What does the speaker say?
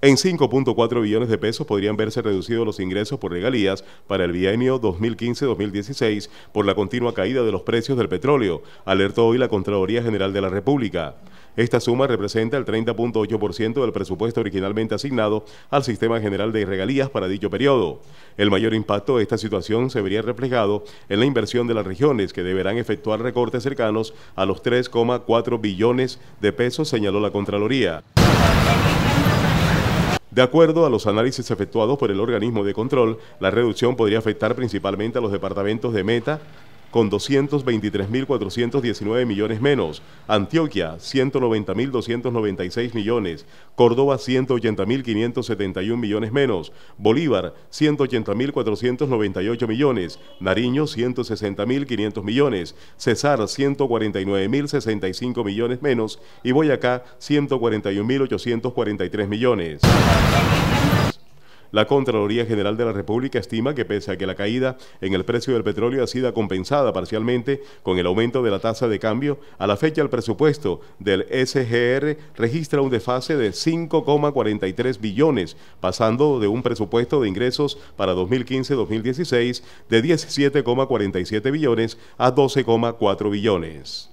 En 5.4 billones de pesos podrían verse reducidos los ingresos por regalías para el bienio 2015-2016 por la continua caída de los precios del petróleo, alertó hoy la Contraloría General de la República. Esta suma representa el 30.8% del presupuesto originalmente asignado al Sistema General de Regalías para dicho periodo. El mayor impacto de esta situación se vería reflejado en la inversión de las regiones, que deberán efectuar recortes cercanos a los 3,4 billones de pesos, señaló la Contraloría. De acuerdo a los análisis efectuados por el organismo de control, la reducción podría afectar principalmente a los departamentos de Meta, con 223.419 millones menos, Antioquia 190.296 millones, Córdoba 180.571 millones menos, Bolívar 180.498 millones, Nariño 160.500 millones, Cesar 149.065 millones menos y Boyacá 141.843 millones. La Contraloría General de la República estima que pese a que la caída en el precio del petróleo ha sido compensada parcialmente con el aumento de la tasa de cambio, a la fecha el presupuesto del SGR registra un desfase de 5,43 billones, pasando de un presupuesto de ingresos para 2015-2016 de 17,47 billones a 12,4 billones.